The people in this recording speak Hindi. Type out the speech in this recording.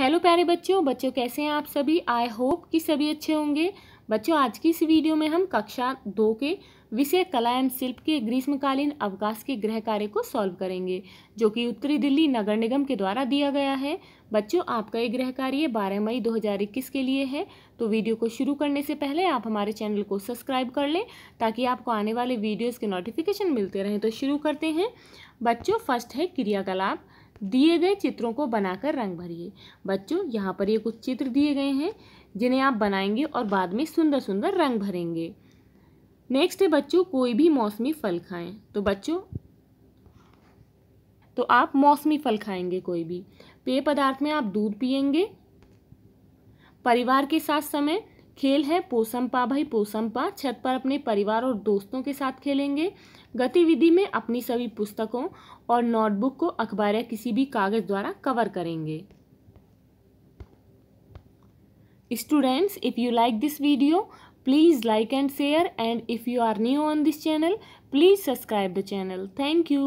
हेलो प्यारे बच्चों बच्चों कैसे हैं आप सभी आई होप कि सभी अच्छे होंगे बच्चों आज की इस वीडियो में हम कक्षा दो के विषय कला एवं शिल्प के ग्रीष्मकालीन अवकाश के गृह कार्य को सॉल्व करेंगे जो कि उत्तरी दिल्ली नगर निगम के द्वारा दिया गया है बच्चों आपका ये गृह कार्य बारह मई 2021 के लिए है तो वीडियो को शुरू करने से पहले आप हमारे चैनल को सब्सक्राइब कर लें ताकि आपको आने वाले वीडियोज़ के नोटिफिकेशन मिलते रहें तो शुरू करते हैं बच्चों फर्स्ट है क्रियाकलाप दिए गए चित्रों को बनाकर रंग भरिए बच्चों यहाँ पर ये कुछ चित्र दिए गए हैं जिन्हें आप बनाएंगे और बाद में सुंदर सुंदर रंग भरेंगे नेक्स्ट है बच्चों कोई भी मौसमी फल खाएं तो बच्चों तो आप मौसमी फल खाएंगे कोई भी पेय पदार्थ में आप दूध पियेंगे परिवार के साथ समय खेल है पोसम पा भाई पोसम पा छत पर अपने परिवार और दोस्तों के साथ खेलेंगे गतिविधि में अपनी सभी पुस्तकों और नोटबुक को अखबार या किसी भी कागज़ द्वारा कवर करेंगे students if you like this video please like and share and if you are new on this channel please subscribe the channel thank you